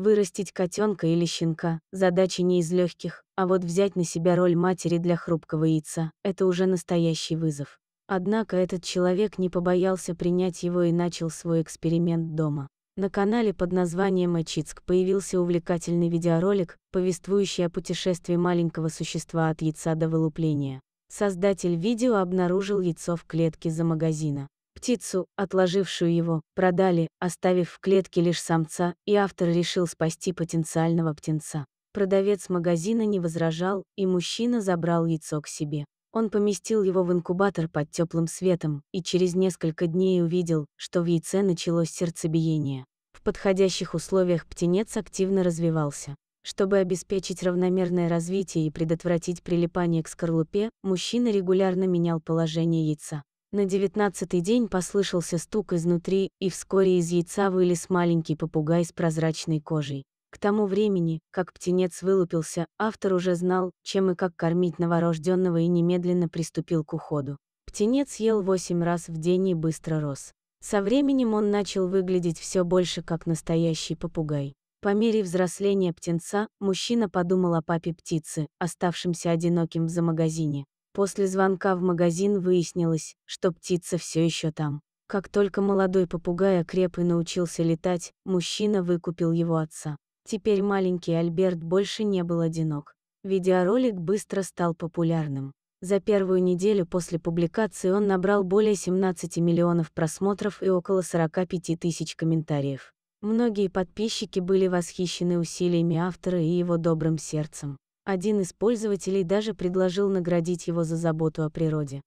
Вырастить котенка или щенка – задача не из легких, а вот взять на себя роль матери для хрупкого яйца – это уже настоящий вызов. Однако этот человек не побоялся принять его и начал свой эксперимент дома. На канале под названием «Эчицк» появился увлекательный видеоролик, повествующий о путешествии маленького существа от яйца до вылупления. Создатель видео обнаружил яйцо в клетке за магазина. Птицу, отложившую его, продали, оставив в клетке лишь самца, и автор решил спасти потенциального птенца. Продавец магазина не возражал, и мужчина забрал яйцо к себе. Он поместил его в инкубатор под теплым светом и через несколько дней увидел, что в яйце началось сердцебиение. В подходящих условиях птенец активно развивался. Чтобы обеспечить равномерное развитие и предотвратить прилипание к скорлупе, мужчина регулярно менял положение яйца. На девятнадцатый день послышался стук изнутри, и вскоре из яйца вылез маленький попугай с прозрачной кожей. К тому времени, как птенец вылупился, автор уже знал, чем и как кормить новорожденного и немедленно приступил к уходу. Птенец ел восемь раз в день и быстро рос. Со временем он начал выглядеть все больше как настоящий попугай. По мере взросления птенца, мужчина подумал о папе птицы, оставшемся одиноким в замагазине. После звонка в магазин выяснилось, что птица все еще там. Как только молодой попугай окреп и научился летать, мужчина выкупил его отца. Теперь маленький Альберт больше не был одинок. Видеоролик быстро стал популярным. За первую неделю после публикации он набрал более 17 миллионов просмотров и около 45 тысяч комментариев. Многие подписчики были восхищены усилиями автора и его добрым сердцем. Один из пользователей даже предложил наградить его за заботу о природе.